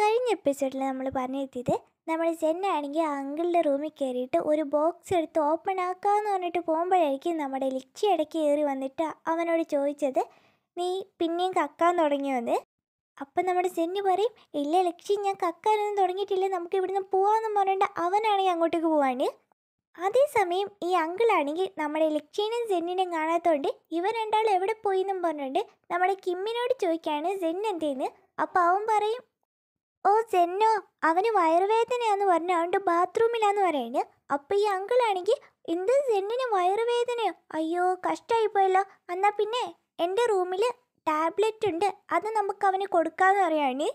കഴിഞ്ഞ എപ്പിസോഡിൽ നമ്മൾ പറഞ്ഞെത്തിയത് നമ്മുടെ ജെന്ന ആണെങ്കിൽ അങ്കിളുടെ റൂമിൽ കയറിയിട്ട് ഒരു ബോക്സ് എടുത്ത് ഓപ്പൺ ആക്കാമെന്ന് പറഞ്ഞിട്ട് പോകുമ്പോഴായിരിക്കും നമ്മുടെ ലിച്ചി ഇടയ്ക്ക് കയറി വന്നിട്ട് അവനോട് ചോദിച്ചത് നീ പിന്നെയും കക്കാൻ തുടങ്ങിയോന്ന് അപ്പം നമ്മുടെ ജെന്നി പറയും ഇല്ല ലക്ഷ്യം ഞാൻ കക്കാനൊന്നും തുടങ്ങിയിട്ടില്ല നമുക്ക് ഇവിടുന്ന് പോവാമെന്ന് പറഞ്ഞിട്ട് അവനാണെങ്കിൽ അങ്ങോട്ടേക്ക് പോവാണ് അതേസമയം ഈ അങ്കിളാണെങ്കിൽ നമ്മുടെ ലക്ഷ്യനും ജെന്നിനെയും കാണാത്തതുകൊണ്ട് ഇവ രണ്ടാളും എവിടെ പോയി എന്നും പറഞ്ഞുകൊണ്ട് നമ്മുടെ കിമ്മിനോട് ചോദിക്കുകയാണ് ജെന്നെന്തേന്ന് എന്തേന്ന് അപ്പോൾ അവൻ പറയും ഓ സെന്നോ അവന് വയറുവേദനയാന്ന് പറഞ്ഞ അവൻ്റെ ബാത്റൂമിലാന്ന് പറയുന്നത് അപ്പം ഈ അങ്കിളാണെങ്കിൽ എന്ത് സെന്നിന് വയറുവേദനയോ അയ്യോ കഷ്ടമായി പോയല്ലോ എന്നാൽ പിന്നെ എൻ്റെ റൂമിൽ ടാബ്ലറ്റ് ഉണ്ട് അത് നമുക്ക് അവന് കൊടുക്കാമെന്ന് പറയുകയാണ്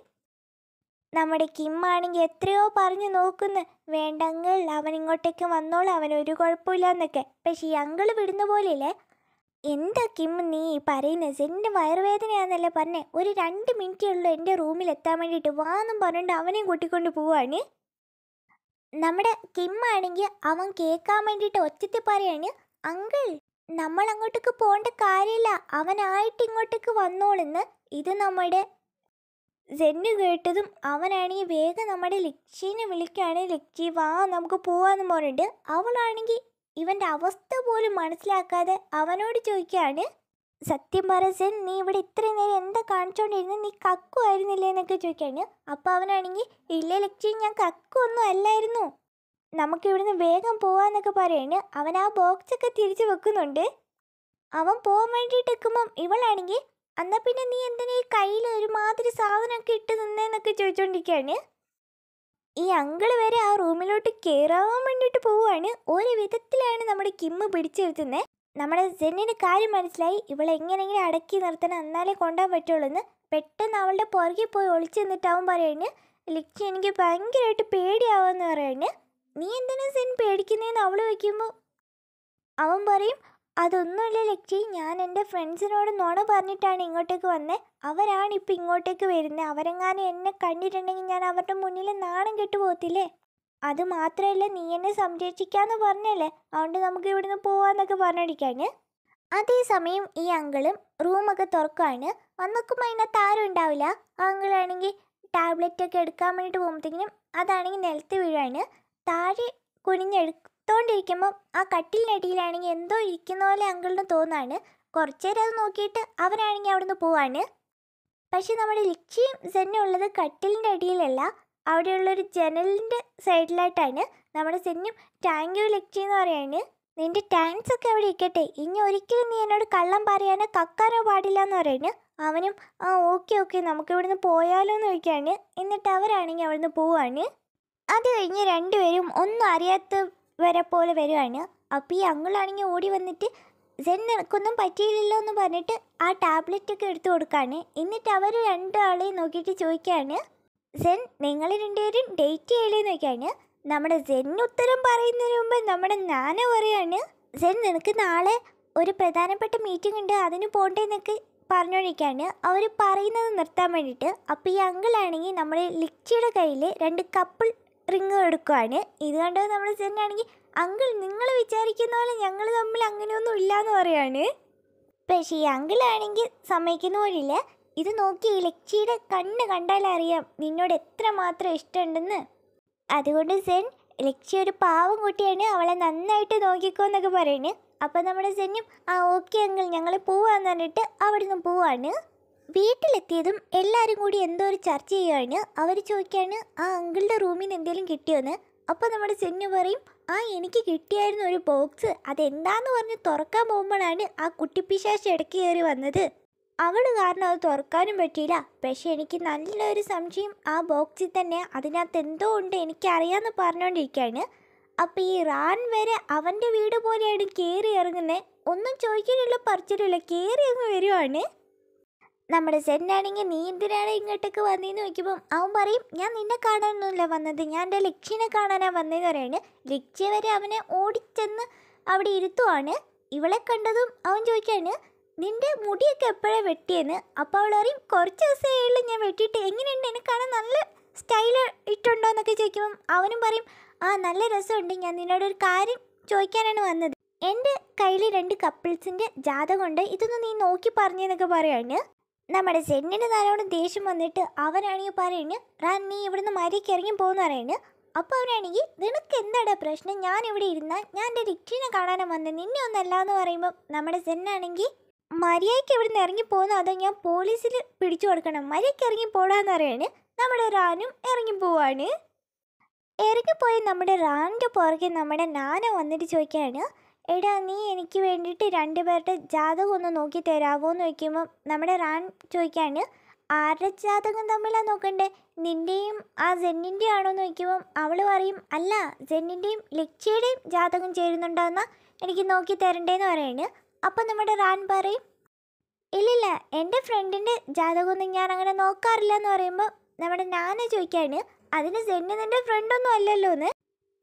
നമ്മുടെ കിമ്മാണെങ്കിൽ എത്രയോ പറഞ്ഞു നോക്കുന്നു വേണ്ട അങ്കിൾ അവൻ ഇങ്ങോട്ടേക്ക് വന്നോളൂ അവനൊരു ഒരു കുഴപ്പമില്ല എന്നൊക്കെ പക്ഷേ ഈ അങ്കിൾ വിടുന്ന പോലെയല്ലേ എന്താ കിം നീ പറയുന്നത് സെൻ്റെ വയറുവേദനയാണെന്നല്ലേ പറഞ്ഞേ ഒരു രണ്ട് മിനിറ്റേ ഉള്ളൂ എൻ്റെ റൂമിൽ എത്താൻ വേണ്ടിയിട്ട് വാന്നും പറഞ്ഞിട്ട് അവനെയും കൂട്ടിക്കൊണ്ട് പോവാണ് നമ്മുടെ കിമ്മാണെങ്കിൽ ആണെങ്കിൽ അവൻ കേൾക്കാൻ വേണ്ടിയിട്ട് ഒറ്റത്തി പറയാണ് അങ്കിൾ നമ്മൾ അങ്ങോട്ടേക്ക് പോകേണ്ട കാര്യമില്ല അവനായിട്ട് ഇങ്ങോട്ടേക്ക് വന്നോളെന്ന് ഇത് നമ്മുടെ സെന്ന് കേട്ടതും അവനാണെങ്കിൽ വേഗം നമ്മുടെ ലക്ഷീനെ വിളിക്കുകയാണെങ്കിൽ ലക്ഷി വാ നമുക്ക് പോവാന്ന് പറഞ്ഞിട്ട് അവളാണെങ്കിൽ ഇവൻ്റെ അവസ്ഥ പോലും മനസ്സിലാക്കാതെ അവനോട് ചോദിക്കുകയാണ് സത്യം പറസൻ നീ ഇവിടെ ഇത്രയും നേരം എന്താ കാണിച്ചുകൊണ്ടിരുന്ന നീ കക്കുമായിരുന്നില്ലേ എന്നൊക്കെ ചോദിക്കുകയാണ് അപ്പോൾ അവനാണെങ്കിൽ ഇല്ല ലക്ഷ്യം ഞാൻ കക്കു അല്ലായിരുന്നു നമുക്ക് ഇവിടുന്ന് വേഗം പോവാന്നൊക്കെ പറയാണ് അവൻ ആ ബോക്സൊക്കെ തിരിച്ചു വെക്കുന്നുണ്ട് അവൻ പോകാൻ വേണ്ടിയിട്ട് എക്കുമ്പം ഇവളാണെങ്കിൽ എന്നാൽ പിന്നെ നീ എന്തിനാ ഈ കയ്യിൽ ഒരുമാതിരി സാധനമൊക്കെ ഇട്ട് നിന്നേന്നൊക്കെ ചോദിച്ചുകൊണ്ടിരിക്കുകയാണ് ഈ അങ്കിൾ വരെ ആ റൂമിലോട്ട് കയറാൻ വേണ്ടിയിട്ട് പോവുകയാണ് ഒരു വിധത്തിലാണ് നമ്മുടെ കിമ്മ് പിടിച്ചിരുത്തുന്നത് നമ്മുടെ ജെന്നിന് കാര്യം മനസ്സിലായി ഇവളെ എങ്ങനെയെങ്കിലും അടക്കി നിർത്തണം എന്നാലേ കൊണ്ടാൻ പറ്റുള്ളൂ എന്ന് പെട്ടെന്ന് അവളുടെ പുറകെ പോയി ഒളിച്ചു നിന്നിട്ടാവും പറയുന്നത് ലിക്ഷി എനിക്ക് ഭയങ്കരമായിട്ട് പേടിയാവുമെന്ന് പറയുന്നത് നീ എന്തിനാ സെൻ പേടിക്കുന്നതെന്ന് അവൾ വയ്ക്കുമ്പോൾ അവൻ പറയും അതൊന്നുമില്ല ലക്ഷി ഞാൻ എൻ്റെ ഫ്രണ്ട്സിനോട് നുണ പറഞ്ഞിട്ടാണ് ഇങ്ങോട്ടേക്ക് വന്നത് അവരാണ് ഇപ്പം ഇങ്ങോട്ടേക്ക് വരുന്നത് അവരെങ്ങാനും എന്നെ കണ്ടിട്ടുണ്ടെങ്കിൽ ഞാൻ അവരുടെ മുന്നിൽ നാണം കെട്ടുപോകത്തില്ലേ അത് മാത്രമല്ല നീ എന്നെ സംരക്ഷിക്കാന്ന് പറഞ്ഞല്ലേ അതുകൊണ്ട് നമുക്ക് ഇവിടുന്ന് പോവാന്നൊക്കെ പറഞ്ഞിരിക്കാണ് അതേസമയം ഈ അങ്കിളും റൂമൊക്കെ തുറക്കുകയാണ് അന്നൊക്കെ അതിനകത്ത് ആരും ഉണ്ടാവില്ല ആ അങ്കിളാണെങ്കിൽ ടാബ്ലറ്റ് ഒക്കെ എടുക്കാൻ വേണ്ടിയിട്ട് പോകുമ്പോഴത്തേക്കിനും അതാണെങ്കിൽ നിലത്ത് വീഴാണ് താഴെ കുനിഞ്ഞെടു എടുത്തുകൊണ്ടിരിക്കുമ്പോൾ ആ കട്ടിലിനടിയിലാണെങ്കിൽ എന്തോ ഇരിക്കുന്ന പോലെ അങ്കിളിന് തോന്നാണ് കുറച്ചേരം അത് നോക്കിയിട്ട് അവനാണെങ്കിൽ അവിടുന്ന് പോവാണ് പക്ഷെ നമ്മുടെ ലിക്ഷിയും സെന്നും ഉള്ളത് കട്ടിലിൻ്റെ അടിയിലല്ല അവിടെയുള്ളൊരു ജനലിൻ്റെ സൈഡിലായിട്ടാണ് നമ്മുടെ സെന്നും ടാങ്ക് യു ലിക്ഷി എന്ന് പറയാണ് നിൻ്റെ ടാങ്ക്സൊക്കെ ഒക്കെ അവിടെ ഇരിക്കട്ടെ ഇനി ഒരിക്കലും നീ എന്നോട് കള്ളം പറയാനോ കക്കാനോ പാടില്ല എന്ന് പറയാണ് അവനും ആ ഓക്കെ ഓക്കെ നമുക്ക് ഇവിടുന്ന് പോയാലോ എന്ന് ചോദിക്കുകയാണ് എന്നിട്ട് അവരാണെങ്കിൽ അവിടുന്ന് പോവാണ് അത് കഴിഞ്ഞ് രണ്ടുപേരും ഒന്നും അറിയാത്ത വരെ പോലെ വരുവാണ് അപ്പോൾ ഈ അങ്ങളാണെങ്കിൽ ഓടി വന്നിട്ട് സെൻ നിനക്കൊന്നും പറ്റിയില്ലല്ലോ എന്ന് പറഞ്ഞിട്ട് ആ ടാബ്ലറ്റ് ഒക്കെ എടുത്തു കൊടുക്കാണ് എന്നിട്ട് അവർ രണ്ടാളെയും നോക്കിയിട്ട് ചോദിക്കുകയാണ് സെൻ നിങ്ങൾ രണ്ടുപേരും ഡേറ്റ് ചെയ്യലേ നോക്കിയാണ് നമ്മുടെ സെൻ ഉത്തരം പറയുന്നതിന് മുമ്പ് നമ്മുടെ നാന പറയാണ് സെൻ നിനക്ക് നാളെ ഒരു പ്രധാനപ്പെട്ട മീറ്റിംഗ് ഉണ്ട് അതിന് പോകണ്ടേ പറഞ്ഞുകൊണ്ടിരിക്കുകയാണ് അവർ പറയുന്നത് നിർത്താൻ വേണ്ടിയിട്ട് അപ്പോൾ ഈ അങ്കിളാണെങ്കിൽ നമ്മുടെ ലിക്സിയുടെ കയ്യിൽ രണ്ട് കപ്പിൾ റിങ് കൊടുക്കുവാണ് ഇത് കണ്ടത് നമ്മൾ ചെന്നാണെങ്കിൽ അങ്കിൾ നിങ്ങൾ വിചാരിക്കുന്ന പോലെ ഞങ്ങൾ തമ്മിൽ അങ്ങനെയൊന്നും ഇല്ല എന്ന് പറയാണ് പക്ഷേ ഈ അങ്കിളാണെങ്കിൽ സമ്മതിക്കുന്ന പോലില്ല ഇത് നോക്കി ലക്ഷിയുടെ കണ്ണ് കണ്ടാലറിയാം നിന്നോട് എത്ര മാത്രം ഇഷ്ടമുണ്ടെന്ന് അതുകൊണ്ട് സെൻ ലക്ഷി ഒരു പാവം കുട്ടിയാണ് അവളെ നന്നായിട്ട് നോക്കിക്കോ എന്നൊക്കെ പറയണ് അപ്പം നമ്മുടെ സെന്നും ആ ഓക്കെ അങ്കിൾ ഞങ്ങൾ പോവാന്ന് പറഞ്ഞിട്ട് അവിടുന്ന് പോവാണ് വീട്ടിലെത്തിയതും എല്ലാവരും കൂടി എന്തോ ഒരു ചർച്ച ചെയ്യുകയാണ് അവർ ചോദിക്കുകയാണ് ആ അങ്കിളുടെ റൂമിൽ നിന്ന് എന്തെങ്കിലും കിട്ടിയോന്ന് അപ്പോൾ നമ്മുടെ ചെന്നു പറയും ആ എനിക്ക് കിട്ടിയായിരുന്നു ഒരു ബോക്സ് അതെന്താന്ന് പറഞ്ഞ് തുറക്കാൻ പോകുമ്പോഴാണ് ആ കുട്ടിപ്പിശാശ ഇടയ്ക്ക് കയറി വന്നത് അവൾ കാരണം അത് തുറക്കാനും പറ്റിയില്ല പക്ഷേ എനിക്ക് നല്ലൊരു സംശയം ആ ബോക്സിൽ തന്നെ അതിനകത്ത് എന്തോ ഉണ്ട് എനിക്കറിയാമെന്ന് പറഞ്ഞുകൊണ്ടിരിക്കുകയാണ് അപ്പോൾ ഈ റാൻ വരെ അവൻ്റെ വീട് പോലെയാണ് കയറി ഇറങ്ങുന്നത് ഒന്നും ചോദിക്കാനുള്ള പറിച്ചിട്ടില്ല കയറി അങ്ങ് വരുവാണ് നമ്മുടെ സെന്നാണെങ്കിൽ നീ എന്തിനാണ് ഇങ്ങോട്ടേക്ക് വന്നതെന്ന് ചോദിക്കുമ്പം അവൻ പറയും ഞാൻ നിന്നെ കാണാനൊന്നുമില്ല വന്നത് ഞാൻ എൻ്റെ ലക്ഷ്യനെ കാണാനാണ് വന്നതെന്ന് പറയാണ് ലക്ഷ്യ വരെ അവനെ ഓടിച്ചെന്ന് അവിടെ ഇരുത്തുവാണ് ഇവളെ കണ്ടതും അവൻ ചോദിക്കാണ് നിൻ്റെ മുടിയൊക്കെ എപ്പോഴാണ് വെട്ടിയെന്ന് അപ്പോൾ അവൾ പറയും കുറച്ച് ദിവസമായുള്ള ഞാൻ വെട്ടിയിട്ട് എങ്ങനെയുണ്ട് എന്നെ കാണാൻ നല്ല സ്റ്റൈൽ ഇട്ടുണ്ടോ എന്നൊക്കെ ചോദിക്കുമ്പം അവനും പറയും ആ നല്ല രസമുണ്ട് ഞാൻ നിന്നോടൊരു കാര്യം ചോദിക്കാനാണ് വന്നത് എൻ്റെ കയ്യിൽ രണ്ട് കപ്പിൾസിൻ്റെ ജാതകമുണ്ട് ഇതൊന്ന് നീ നോക്കി പറഞ്ഞെന്നൊക്കെ പറയാണ് നമ്മുടെ സെന്നിന് നല്ലോണം ദേഷ്യം വന്നിട്ട് അവനാണെങ്കിൽ പറയുന്നു റാൻ നീ ഇവിടുന്ന് ഇറങ്ങി പോകുന്ന പറയുന്നു അപ്പോൾ അവനാണെങ്കിൽ നിനക്ക് എന്താടാ പ്രശ്നം ഞാൻ ഇവിടെ ഇരുന്നാൽ ഞാൻ എൻ്റെ രിക്ഷിനെ കാണാനും വന്നത് നിന്നെ ഒന്നല്ല എന്ന് പറയുമ്പോൾ നമ്മുടെ സെന്നാണെങ്കിൽ മര്യാദയ്ക്ക് ഇവിടുന്ന് ഇറങ്ങി പോകുന്ന അതോ ഞാൻ പോലീസിൽ പിടിച്ചു കൊടുക്കണം മര്യാദയ്ക്ക് ഇറങ്ങി പോടാന്ന് പറയാണ് നമ്മുടെ റാനും ഇറങ്ങി പോവാണ് ഇറങ്ങിപ്പോയി നമ്മുടെ റാനിൻ്റെ പുറകെ നമ്മുടെ നാന വന്നിട്ട് ചോദിക്കുകയാണ് എടാ നീ എനിക്ക് വേണ്ടിയിട്ട് രണ്ട് പേരുടെ ജാതകം ഒന്ന് നോക്കി തരാമോ എന്ന് ചോദിക്കുമ്പോൾ നമ്മുടെ റാൻ ചോദിക്കാണ് ആരുടെ ജാതകം തമ്മിലാണ് നോക്കണ്ടേ നിൻ്റെയും ആ ജെന്നിൻ്റെയും ആണോ എന്ന് ചോദിക്കുമ്പോൾ അവൾ പറയും അല്ല ജെന്നിൻ്റെയും ലക്ഷ്യയുടെയും ജാതകം ചേരുന്നുണ്ടോയെന്ന് എനിക്ക് നോക്കി തരണ്ടേന്ന് പറയുന്നത് അപ്പോൾ നമ്മുടെ റാൻ പറയും ഇല്ലില്ല എൻ്റെ ഫ്രണ്ടിൻ്റെ ജാതകമൊന്നും ഞാൻ അങ്ങനെ നോക്കാറില്ല എന്ന് പറയുമ്പോൾ നമ്മുടെ നാന ചോദിക്കാണ് അതിന് ജെന്നിൻ്റെ ഫ്രണ്ടൊന്നും അല്ലല്ലോ എന്ന്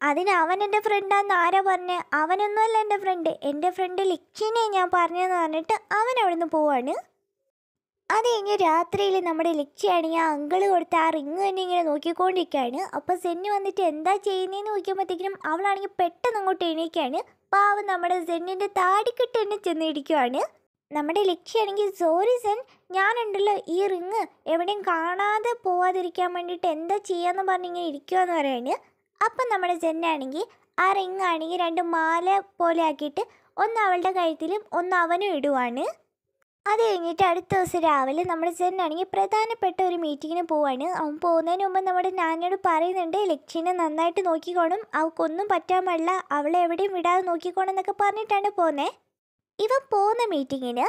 അതിന് അവൻ എൻ്റെ ഫ്രണ്ടാന്ന് ആരാ പറഞ്ഞ് അവനൊന്നുമല്ല എൻ്റെ ഫ്രണ്ട് എൻ്റെ ഫ്രണ്ട് ലിക്കിനെ ഞാൻ പറഞ്ഞതെന്ന് പറഞ്ഞിട്ട് അവൻ നിന്ന് പോവാണ് അത് കഴിഞ്ഞ് രാത്രിയിൽ നമ്മുടെ ലിക്ഷിയാണെങ്കിൽ ആ അങ്കിള് കൊടുത്ത ആ റിങ് തന്നെ ഇങ്ങനെ നോക്കിക്കൊണ്ടിരിക്കുകയാണ് അപ്പോൾ സെന്നി വന്നിട്ട് എന്താ ചെയ്യുന്നതെന്ന് നോക്കിയപ്പോഴത്തേക്കിനും അവളാണെങ്കിൽ പെട്ടെന്ന് അങ്ങോട്ട് എണീക്കുകയാണ് പാവം നമ്മുടെ സെന്നിൻ്റെ താടിക്കെട്ട് തന്നെ ചെന്നിരിക്കുകയാണ് നമ്മുടെ ലക്ഷ്യമാണെങ്കിൽ സോറി സെൻ ഞാനുണ്ടല്ലോ ഈ റിങ് എവിടെയും കാണാതെ പോവാതിരിക്കാൻ വേണ്ടിയിട്ട് എന്താ ചെയ്യാന്ന് പറഞ്ഞിങ്ങനെ ഇരിക്കുക എന്ന് പറയാണ് അപ്പം നമ്മുടെ ജെന്നാണെങ്കിൽ ആ റിങ് ആണെങ്കിൽ രണ്ട് മാല പോലെ ആക്കിയിട്ട് ഒന്ന് അവളുടെ കഴുത്തിലും ഒന്ന് അവനും ഇടുവാണ് അത് കഴിഞ്ഞിട്ട് അടുത്ത ദിവസം രാവിലെ നമ്മുടെ ജെന്നാണെങ്കിൽ പ്രധാനപ്പെട്ട ഒരു മീറ്റിങ്ങിന് പോവാണ് അവൻ പോകുന്നതിന് മുമ്പ് നമ്മുടെ നാനയോട് പറയുന്നുണ്ട് ലക്ഷ്യനെ നന്നായിട്ട് നോക്കിക്കോണം അവൾക്കൊന്നും പറ്റാൻ പാടില്ല അവളെ എവിടെയും വിടാതെ നോക്കിക്കോണം എന്നൊക്കെ പറഞ്ഞിട്ടാണ് പോകുന്നത് ഇവൻ പോകുന്ന മീറ്റിങ്ങിന്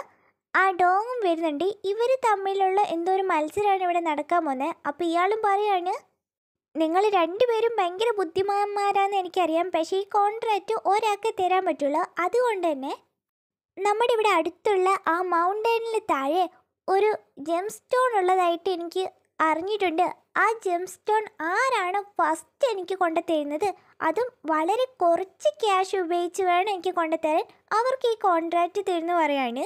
ആ ഡോങ്ങും വരുന്നുണ്ട് ഇവർ തമ്മിലുള്ള എന്തോ ഒരു മത്സരമാണ് ഇവിടെ നടക്കാൻ പോകുന്നത് അപ്പോൾ ഇയാളും പറയാണ് നിങ്ങൾ രണ്ടുപേരും ഭയങ്കര ബുദ്ധിമാന്മാരാന്ന് എനിക്കറിയാം പക്ഷേ ഈ കോൺട്രാക്റ്റ് ഒരാൾക്ക് തരാൻ പറ്റുള്ളൂ അതുകൊണ്ട് തന്നെ നമ്മുടെ ഇവിടെ അടുത്തുള്ള ആ മൗണ്ടനിൽ താഴെ ഒരു ജെം സ്റ്റോൺ ഉള്ളതായിട്ട് എനിക്ക് അറിഞ്ഞിട്ടുണ്ട് ആ ജെം സ്റ്റോൺ ആരാണ് ഫസ്റ്റ് എനിക്ക് തരുന്നത് അതും വളരെ കുറച്ച് ക്യാഷ് ഉപയോഗിച്ച് വേണം എനിക്ക് കൊണ്ടുതരാൻ അവർക്ക് ഈ കോൺട്രാക്റ്റ് തരുന്നു പറയാണ്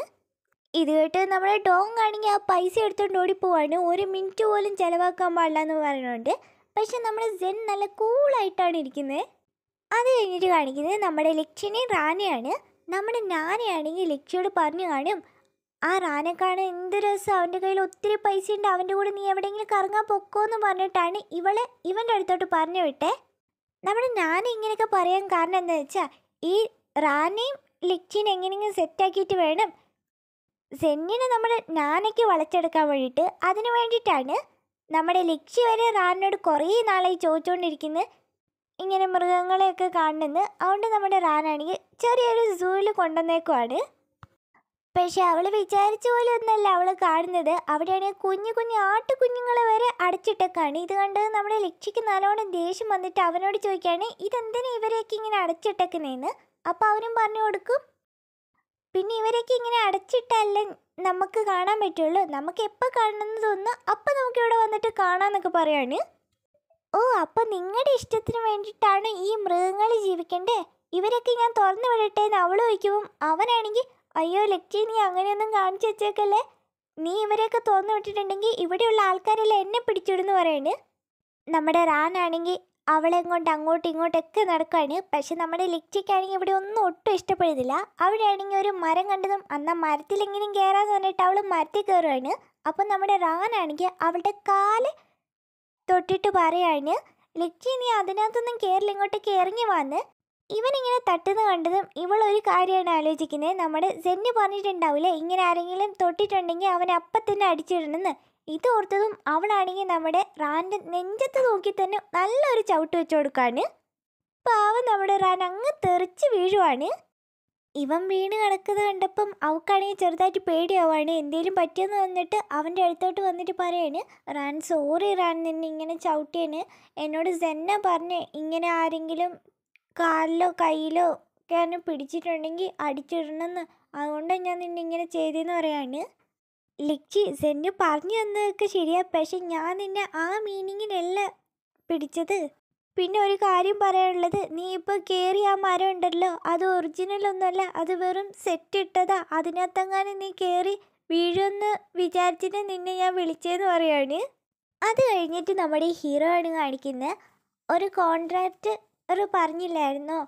ഇത് കേട്ട് നമ്മുടെ ഡോങ് ആണെങ്കിൽ ആ പൈസ എടുത്തുകൊണ്ട് ഓടിപ്പോവാണ് ഒരു മിനിറ്റ് പോലും ചിലവാക്കാൻ പാടില്ല എന്ന് പറയുന്നുണ്ട് പക്ഷെ നമ്മുടെ സെൻ നല്ല കൂളായിട്ടാണ് ഇരിക്കുന്നത് അത് കഴിഞ്ഞിട്ട് കാണിക്കുന്നത് നമ്മുടെ ലക്ഷ്യനെ റാനയാണ് നമ്മുടെ നാനയാണെങ്കിൽ ലക്ഷ്യോട് പറഞ്ഞു കാണും ആ റാനെ കാണാൻ എന്ത് രസം അവൻ്റെ കയ്യിൽ ഒത്തിരി പൈസ ഉണ്ട് അവൻ്റെ കൂടെ നീ എവിടെയെങ്കിലും കറങ്ങാൻ പൊക്കോ എന്ന് പറഞ്ഞിട്ടാണ് ഇവളെ ഇവൻ്റെ അടുത്തോട്ട് പറഞ്ഞു വിട്ടേ നമ്മുടെ നാന ഇങ്ങനെയൊക്കെ പറയാൻ കാരണം എന്താ വെച്ചാൽ ഈ റാനയും ലക്ഷ്യനെ എങ്ങനെയെങ്കിലും സെറ്റാക്കിയിട്ട് വേണം സെന്നിനെ നമ്മുടെ നാനയ്ക്ക് വളച്ചെടുക്കാൻ വേണ്ടിയിട്ട് അതിന് വേണ്ടിയിട്ടാണ് നമ്മുടെ ലക്ഷ്യം വരെ റാറിനോട് കുറേ നാളായി ചോദിച്ചുകൊണ്ടിരിക്കുന്നു ഇങ്ങനെ മൃഗങ്ങളെയൊക്കെ കാണുന്നത് അതുകൊണ്ട് നമ്മുടെ റാനാണെങ്കിൽ ചെറിയൊരു സൂവിൽ കൊണ്ടുവന്നേക്കുവാണ് പക്ഷെ അവൾ വിചാരിച്ച പോലെ ഒന്നല്ല അവൾ കാണുന്നത് അവിടെയാണെങ്കിൽ കുഞ്ഞു കുഞ്ഞു ആട്ടു കുഞ്ഞുങ്ങളെ വരെ അടച്ചിട്ടേക്കാണ് ഇത് കണ്ട് നമ്മുടെ ലക്ഷ്യക്ക് നല്ലോണം ദേഷ്യം വന്നിട്ട് അവനോട് ചോദിക്കുകയാണ് ഇതെന്തിനാ ഇവരെയൊക്കെ ഇങ്ങനെ അടച്ചിട്ടേക്കുന്നതെന്ന് അപ്പോൾ അവനും പറഞ്ഞു കൊടുക്കും പിന്നെ ഇവരൊക്കെ ഇങ്ങനെ അടച്ചിട്ടല്ലേ നമുക്ക് കാണാൻ പറ്റുള്ളൂ നമുക്ക് എപ്പോൾ കാണണമെന്ന് തോന്നുന്നു അപ്പം നമുക്ക് ഇവിടെ വന്നിട്ട് കാണാമെന്നൊക്കെ പറയാണ് ഓ അപ്പം നിങ്ങളുടെ ഇഷ്ടത്തിന് വേണ്ടിയിട്ടാണ് ഈ മൃഗങ്ങൾ ജീവിക്കണ്ടേ ഇവരൊക്കെ ഞാൻ തുറന്നു വിടട്ടെ എന്ന് അവൾ വയ്ക്കുമ്പം അവനാണെങ്കിൽ അയ്യോ ലക്ഷി നീ അങ്ങനെയൊന്നും കാണിച്ചു വെച്ചേക്കല്ലേ നീ ഇവരെയൊക്കെ തുറന്നു വിട്ടിട്ടുണ്ടെങ്കിൽ ഇവിടെയുള്ള ആൾക്കാരെല്ലാം എന്നെ പിടിച്ചിടുന്നു പറയാണ് നമ്മുടെ റാനാണെങ്കിൽ അവളെയും കൊണ്ട് അങ്ങോട്ടും ഇങ്ങോട്ടൊക്കെ നടക്കുകയാണ് പക്ഷെ നമ്മുടെ ലിക്റ്റിക്കാണെങ്കിൽ ഇവിടെ ഒന്നും ഒട്ടും ഇഷ്ടപ്പെടുന്നില്ല അവിടെയാണെങ്കിൽ ഒരു മരം കണ്ടതും അന്നാ മരത്തിലെങ്ങനെയും കയറാന്ന് പറഞ്ഞിട്ട് അവൾ മരത്തിൽ കയറുകയാണ് അപ്പം നമ്മുടെ റാനാണെങ്കിൽ അവളുടെ കാല് തൊട്ടിട്ട് പറയാണ് ലിക്റ്റി നീ അതിനകത്തൊന്നും കയറില്ല ഇങ്ങോട്ടേക്ക് ഇറങ്ങി വന്ന് ഇവനിങ്ങനെ തട്ടുന്ന കണ്ടതും ഇവളൊരു കാര്യമാണ് ആലോചിക്കുന്നത് നമ്മുടെ സെന്ന് പറഞ്ഞിട്ടുണ്ടാവില്ലേ ഇങ്ങനെ ആരെങ്കിലും തൊട്ടിട്ടുണ്ടെങ്കിൽ അവനെ അപ്പം തന്നെ അടിച്ചിടണമെന്ന് ഇതോർത്തതും അവളാണെങ്കിൽ നമ്മുടെ റാൻ്റെ നെഞ്ചത്ത് നോക്കി തന്നെ നല്ലൊരു ചവിട്ട് വെച്ചു കൊടുക്കാണ് പാവം നമ്മുടെ റാൻ അങ്ങ് തെറിച്ച് വീഴുവാണ് ഇവൻ വീണ് കിടക്കുന്നത് കണ്ടപ്പം അവക്കാണെങ്കിൽ ചെറുതായിട്ട് പേടിയാവാണ് എന്തേലും പറ്റിയെന്ന് വന്നിട്ട് അവൻ്റെ അടുത്തോട്ട് വന്നിട്ട് പറയാണ് റാൻ സോറി റാൻ നിന്നെ ഇങ്ങനെ ചവിട്ടിയാണ് എന്നോട് സെന്ന പറഞ്ഞ് ഇങ്ങനെ ആരെങ്കിലും കാലിലോ കയ്യിലോ ഒക്കെയാണ് പിടിച്ചിട്ടുണ്ടെങ്കിൽ അടിച്ചിടണമെന്ന് അതുകൊണ്ടാണ് ഞാൻ നിന്നെ ഇങ്ങനെ ചെയ്തതെന്ന് പറയാണ് ലക്ഷി സെന്നു പറഞ്ഞു തന്നതൊക്കെ ശരിയാ പക്ഷെ ഞാൻ നിന്നെ ആ മീനിങ്ങിനല്ല പിടിച്ചത് പിന്നെ ഒരു കാര്യം പറയാനുള്ളത് നീ ഇപ്പോൾ കയറി ആ മരം ഉണ്ടല്ലോ അത് ഒറിജിനൽ ഒന്നുമല്ല അത് വെറും സെറ്റ് ഇട്ടതാ അതിനകത്തെങ്ങാനും നീ കയറി വീഴുമെന്ന് വിചാരിച്ചിട്ട് നിന്നെ ഞാൻ വിളിച്ചതെന്ന് പറയാണ് അത് കഴിഞ്ഞിട്ട് നമ്മുടെ ഹീറോ ആണ് കാണിക്കുന്നത് ഒരു കോൺട്രാക്ട് ഒരു പറഞ്ഞില്ലായിരുന്നോ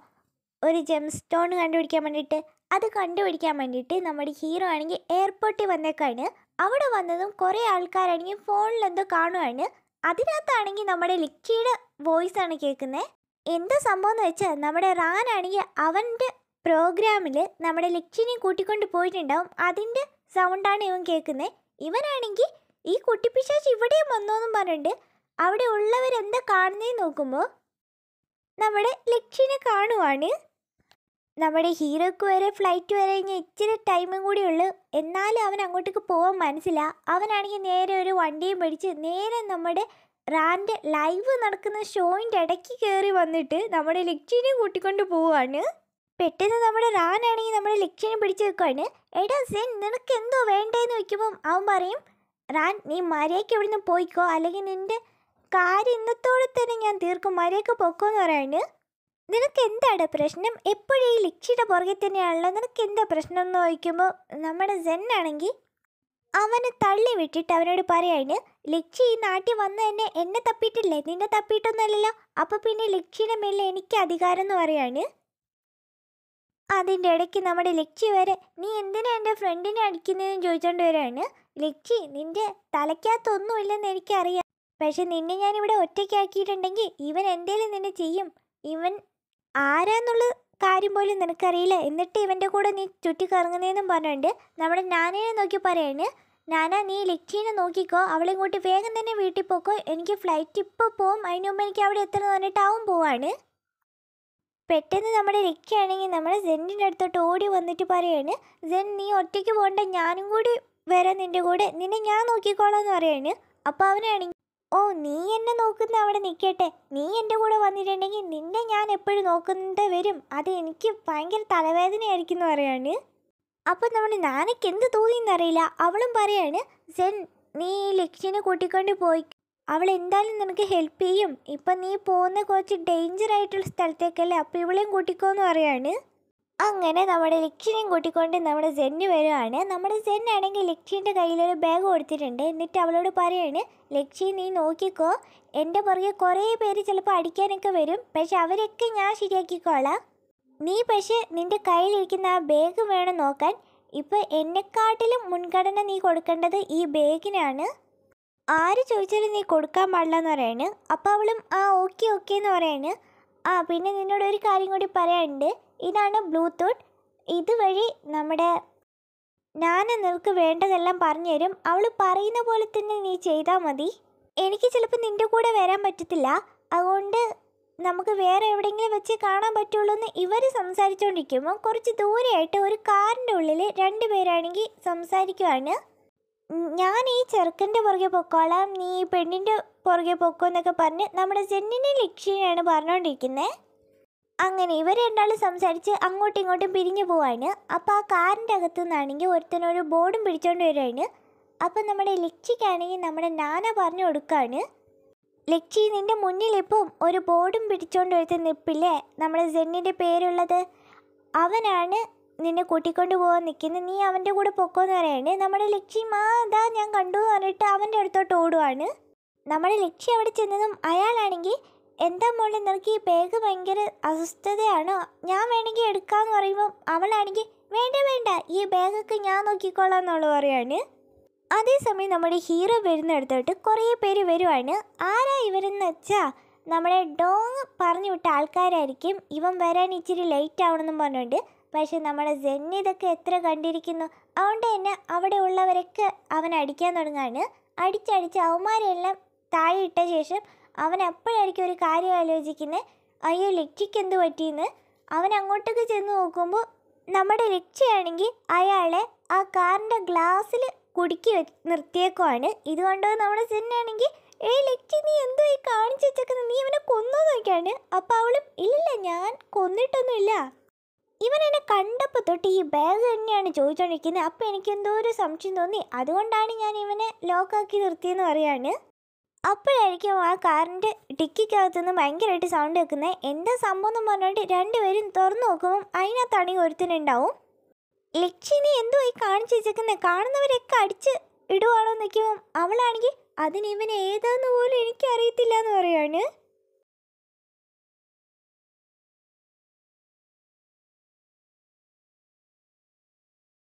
ഒരു ജെം സ്റ്റോൺ കണ്ടുപിടിക്കാൻ വേണ്ടിയിട്ട് അത് കണ്ടുപിടിക്കാൻ വേണ്ടിയിട്ട് നമ്മുടെ ഹീറോ ആണെങ്കിൽ എയർപോർട്ടിൽ വന്നേക്കാണ് അവിടെ വന്നതും കുറേ ആൾക്കാരാണെങ്കിൽ ഫോണിൽ കാണുവാണ് അതിനകത്താണെങ്കിൽ നമ്മുടെ ലിക്കിയുടെ വോയിസ് ആണ് കേൾക്കുന്നത് എന്താ സംഭവം എന്ന് വെച്ചാൽ നമ്മുടെ റാൻ ആണെങ്കിൽ അവൻ്റെ പ്രോഗ്രാമിൽ നമ്മുടെ ലക്ഷിനെ കൂട്ടിക്കൊണ്ട് പോയിട്ടുണ്ടാവും അതിൻ്റെ സൗണ്ടാണ് ഇവൻ കേൾക്കുന്നത് ഇവനാണെങ്കിൽ ഈ കുട്ടിപ്പിശാച്ച് ഇവിടെയും വന്നോന്നും പറഞ്ഞിട്ട് അവിടെ ഉള്ളവരെന്താ കാണുന്നേ നോക്കുമ്പോൾ നമ്മുടെ ലക്ഷിനെ കാണുവാണ് നമ്മുടെ ഹീറോക്ക് വരെ ഫ്ലൈറ്റ് വരെ ഇനി ഇച്ചിരി ടൈമും കൂടി ഉള്ളു എന്നാലും അവൻ അങ്ങോട്ടേക്ക് പോകാൻ മനസ്സില്ല അവനാണെങ്കിൽ നേരെ ഒരു വണ്ടിയും പിടിച്ച് നേരെ നമ്മുടെ റാൻ്റെ ലൈവ് നടക്കുന്ന ഷോയിൻ്റെ ഇടയ്ക്ക് കയറി വന്നിട്ട് നമ്മുടെ ലക്ഷ്യനെ കൂട്ടിക്കൊണ്ട് പോവാണ് പെട്ടെന്ന് നമ്മുടെ റാനാണെങ്കിൽ നമ്മുടെ ലക്ഷ്യനെ പിടിച്ച് വെക്കുവാണ് എടാ സെൻ നിനക്ക് എന്തോ വേണ്ടേന്ന് വെക്കുമ്പം അവൻ പറയും റാൻ നീ മര്യാദയ്ക്ക് ഇവിടുന്ന് പോയിക്കോ അല്ലെങ്കിൽ നിൻ്റെ കാര്യം ഇന്നത്തോടെ തന്നെ ഞാൻ തീർക്കും മര്യാദയ്ക്ക് എന്ന് പറയാണ് നിനക്ക് എന്താണ് പ്രശ്നം എപ്പോഴും ഈ ലക്ഷ്യയുടെ പുറകെ തന്നെയാണല്ലോ നിനക്ക് എന്താ പ്രശ്നം എന്ന് ചോദിക്കുമ്പോൾ നമ്മുടെ സെൻ ആണെങ്കിൽ അവനെ തള്ളി വിട്ടിട്ട് അവനോട് പറയാണ് ലക്ഷ്യ ഈ നാട്ടിൽ വന്ന് തന്നെ എന്നെ തപ്പിയിട്ടില്ലേ നിന്നെ തപ്പിയിട്ടൊന്നുമല്ലല്ലോ അപ്പോൾ പിന്നെ ലക്ഷ്യയുടെ മേലെ എനിക്ക് അധികാരം എന്ന് പറയാണ് അതിൻ്റെ ഇടയ്ക്ക് നമ്മുടെ ലക്ഷ്യ വരെ നീ എന്തിനാ എൻ്റെ ഫ്രണ്ടിനെ അടിക്കുന്നതെന്ന് ചോദിച്ചുകൊണ്ട് വരാണ് ലക്ഷ്യ നിൻ്റെ തലയ്ക്കകത്തൊന്നുമില്ലെന്ന് എനിക്കറിയാം പക്ഷെ നിന്നെ ഞാനിവിടെ ഒറ്റയ്ക്കാക്കിയിട്ടുണ്ടെങ്കിൽ ഇവൻ എന്തേലും നിന്നെ ചെയ്യും ഇവൻ ആരാന്നുള്ള കാര്യം പോലും നിനക്കറിയില്ല എന്നിട്ട് ഇവൻ്റെ കൂടെ നീ കറങ്ങുന്നതെന്നും പറഞ്ഞുകൊണ്ട് നമ്മുടെ നാനേനെ നോക്കി പറയാണ് നാന നീ ലക്ഷ്യനെ നോക്കിക്കോ അവളിങ്ങോട്ട് വേഗം തന്നെ വീട്ടിൽ പോക്കോ എനിക്ക് ഫ്ലൈറ്റ് ഇപ്പോൾ പോവും അതിന് മുമ്പ് എനിക്ക് അവിടെ എത്തണം എന്ന് പറഞ്ഞിട്ട് പോവാണ് പെട്ടെന്ന് നമ്മുടെ ലക്ഷ്യയാണെങ്കിൽ നമ്മുടെ സെന്നിൻ്റെ അടുത്തോട്ട് ഓടി വന്നിട്ട് പറയാണ് സെൻ നീ ഒറ്റയ്ക്ക് പോകേണ്ട ഞാനും കൂടി വരാം നിൻ്റെ കൂടെ നിന്നെ ഞാൻ നോക്കിക്കോളാം എന്ന് പറയാണ് അപ്പോൾ അവനാണെങ്കിൽ ഓ നീ എന്നെ നോക്കുന്ന അവിടെ നിൽക്കട്ടെ നീ എൻ്റെ കൂടെ വന്നിട്ടുണ്ടെങ്കിൽ നിന്നെ ഞാൻ എപ്പോഴും നോക്കുന്നത് വരും അത് എനിക്ക് ഭയങ്കര തലവേദനയായിരിക്കുന്നു പറയാണ് അപ്പം നമ്മുടെ നാനയ്ക്ക് എന്ത് തോന്നി എന്നറിയില്ല അവളും പറയാണ് സെൻ നീ ഈ ലക്ഷ്യനെ കൂട്ടിക്കൊണ്ട് പോയി അവൾ എന്തായാലും നിനക്ക് ഹെൽപ്പ് ചെയ്യും ഇപ്പം നീ പോകുന്ന കുറച്ച് ഡേഞ്ചർ ആയിട്ടുള്ള സ്ഥലത്തേക്കല്ലേ അപ്പോൾ ഇവളെയും കൂട്ടിക്കോന്ന് പറയാണ് അങ്ങനെ നമ്മുടെ ലക്ഷ്യനെയും കൂട്ടിക്കൊണ്ട് നമ്മുടെ സെന്ന് വരുവാണ് നമ്മുടെ സെൻ ആണെങ്കിൽ ലക്ഷ്യൻ്റെ കയ്യിലൊരു ബാഗ് കൊടുത്തിട്ടുണ്ട് എന്നിട്ട് അവളോട് പറയാണ് ലക്ഷ്യ നീ നോക്കിക്കോ എൻ്റെ പുറകെ കുറേ പേര് ചിലപ്പോൾ അടിക്കാനൊക്കെ വരും പക്ഷെ അവരൊക്കെ ഞാൻ ശരിയാക്കിക്കോളാം നീ പക്ഷെ നിൻ്റെ കയ്യിലിരിക്കുന്ന ആ ബാഗ് വേണം നോക്കാൻ ഇപ്പോൾ എന്നെക്കാട്ടിലും മുൻഗണന നീ കൊടുക്കേണ്ടത് ഈ ബാഗിനാണ് ആര് ചോദിച്ചാലും നീ കൊടുക്കാൻ പാടില്ല എന്ന് പറയാണ് അപ്പോൾ അവളും ആ ഓക്കെ ഓക്കെ എന്ന് പറയാണ് ആ പിന്നെ നിന്നോട് ഒരു കാര്യം കൂടി പറയാനുണ്ട് ഇതാണ് ബ്ലൂടൂത്ത് ഇതുവഴി നമ്മുടെ ഞാൻ നിനക്ക് വേണ്ടതെല്ലാം പറഞ്ഞുതരും അവൾ പറയുന്ന പോലെ തന്നെ നീ ചെയ്താൽ മതി എനിക്ക് ചിലപ്പോൾ നിൻ്റെ കൂടെ വരാൻ പറ്റത്തില്ല അതുകൊണ്ട് നമുക്ക് വേറെ എവിടെയെങ്കിലും വെച്ച് കാണാൻ പറ്റുള്ളൂ എന്ന് ഇവർ സംസാരിച്ചുകൊണ്ടിരിക്കുമ്പോൾ കുറച്ച് ദൂരെയായിട്ട് ഒരു കാറിൻ്റെ ഉള്ളിൽ രണ്ട് പേരാണെങ്കിൽ സംസാരിക്കുവാണ് ഞാൻ ഈ ചെറുക്കൻ്റെ പുറകെ പൊക്കോളാം നീ ഈ പെണ്ണിൻ്റെ പുറകെ പൊക്കോ എന്നൊക്കെ പറഞ്ഞ് നമ്മുടെ ജെന്നിനെ ലക്ഷ്യയാണ് പറഞ്ഞുകൊണ്ടിരിക്കുന്നത് അങ്ങനെ ഇവർ രണ്ടാളും സംസാരിച്ച് അങ്ങോട്ടും ഇങ്ങോട്ടും പിരിഞ്ഞു പോവാണ് അപ്പോൾ ആ കാറിൻ്റെ അകത്തു നിന്നാണെങ്കിൽ ഒരുത്തനൊരു ബോർഡും പിടിച്ചോണ്ട് വരുവാണ് അപ്പം നമ്മുടെ ലക്ഷിക്കാണെങ്കിൽ നമ്മുടെ നാന പറഞ്ഞു കൊടുക്കാണ് ലക്ഷി നിൻ്റെ മുന്നിലിപ്പം ഒരു ബോർഡും പിടിച്ചോണ്ട് വരുത്ത നിൽപ്പില്ലേ നമ്മുടെ ജെന്നിൻ്റെ പേരുള്ളത് അവനാണ് നിന്നെ കൂട്ടിക്കൊണ്ട് പോകാൻ നിൽക്കുന്നു നീ അവൻ്റെ കൂടെ പൊക്കോന്ന് പറയണേ നമ്മുടെ ലക്ഷ്യം ആ ഞാൻ കണ്ടു എന്ന് പറഞ്ഞിട്ട് അവൻ്റെ അടുത്തോട്ട് ഓടുവാണ് നമ്മുടെ ലക്ഷ്യം അവിടെ ചെന്നതും അയാളാണെങ്കിൽ എന്താ മോളെ നിനക്ക് ഈ ബാഗ് ഭയങ്കര അസ്വസ്ഥതയാണ് ഞാൻ വേണമെങ്കിൽ എടുക്കാമെന്ന് പറയുമ്പോൾ അവളാണെങ്കിൽ വേണ്ട വേണ്ട ഈ ബാഗൊക്കെ ഞാൻ നോക്കിക്കോളാം എന്നുള്ളത് പറയാണ് അതേസമയം നമ്മുടെ ഹീറോ വരുന്നിടത്തോട്ട് കുറേ പേര് വരുവാണ് ആരാ ഇവരെന്ന് വെച്ചാൽ നമ്മുടെ ഡോങ് പറഞ്ഞു വിട്ട ആൾക്കാരായിരിക്കും ഇവൻ വരാൻ ഇച്ചിരി ലേറ്റ് ആവണമെന്നും പറഞ്ഞുകൊണ്ട് പക്ഷെ നമ്മുടെ ജെന്നി ഇതൊക്കെ എത്ര കണ്ടിരിക്കുന്നു അതുകൊണ്ട് തന്നെ അവിടെ ഉള്ളവരൊക്കെ അവൻ അടിക്കാൻ തുടങ്ങാണ് അടിച്ചടിച്ച് അവന്മാരെല്ലാം താഴെ ഇട്ട ശേഷം അവൻ അപ്പോഴായിരിക്കും ഒരു കാര്യം ആലോചിക്കുന്നത് അയ്യോ ലക്ഷ്യക്ക് എന്ത് പറ്റിയെന്ന് അവൻ അങ്ങോട്ടേക്ക് ചെന്ന് നോക്കുമ്പോൾ നമ്മുടെ ലക്ഷ്യമാണെങ്കിൽ അയാളെ ആ കാറിൻ്റെ ഗ്ലാസ്സിൽ കുടുക്കി നിർത്തിയേക്കുവാണ് ഇതുകൊണ്ട് നമ്മുടെ സിന്നാണെങ്കിൽ ഏയ് ലക്ഷ്യ നീ എന്തോ ഈ കാണിച്ചു വെച്ചേക്കുന്നത് നീ അവനെ കൊന്നു നോക്കിയാണ് അപ്പോൾ അവളും ഇല്ലല്ല ഞാൻ കൊന്നിട്ടൊന്നുമില്ല ഇവൻ എന്നെ കണ്ടപ്പോൾ തൊട്ട് ഈ ബാഗ് തന്നെയാണ് ചോദിച്ചുകൊണ്ടിരിക്കുന്നത് അപ്പോൾ എനിക്ക് എന്തോ ഒരു സംശയം തോന്നി അതുകൊണ്ടാണ് ഞാൻ ഇവനെ ലോക്കാക്കി നിർത്തിയെന്ന് പറയാണ് അപ്പോഴായിരിക്കും ആ കാറിൻ്റെ ഡിക്കിക്കകത്തുനിന്ന് ഭയങ്കരമായിട്ട് സൗണ്ട് വെക്കുന്നത് എന്താ സംഭവം എന്ന് പറഞ്ഞുകൊണ്ട് രണ്ടുപേരും തുറന്നു നോക്കുമ്പം അതിനകത്താണെങ്കിൽ ഒരുത്തിനുണ്ടാവും ലക്ഷ്യനെ എന്തോ ഈ കാണിച്ചു വെച്ചേക്കുന്നത് കാണുന്നവരൊക്കെ അടിച്ച് ഇടുവാണോ നിൽക്കുമ്പം അവളാണെങ്കിൽ അതിനിവൻ ഏതാന്ന് പോലും എനിക്കറിയത്തില്ല എന്ന് പറയാണ്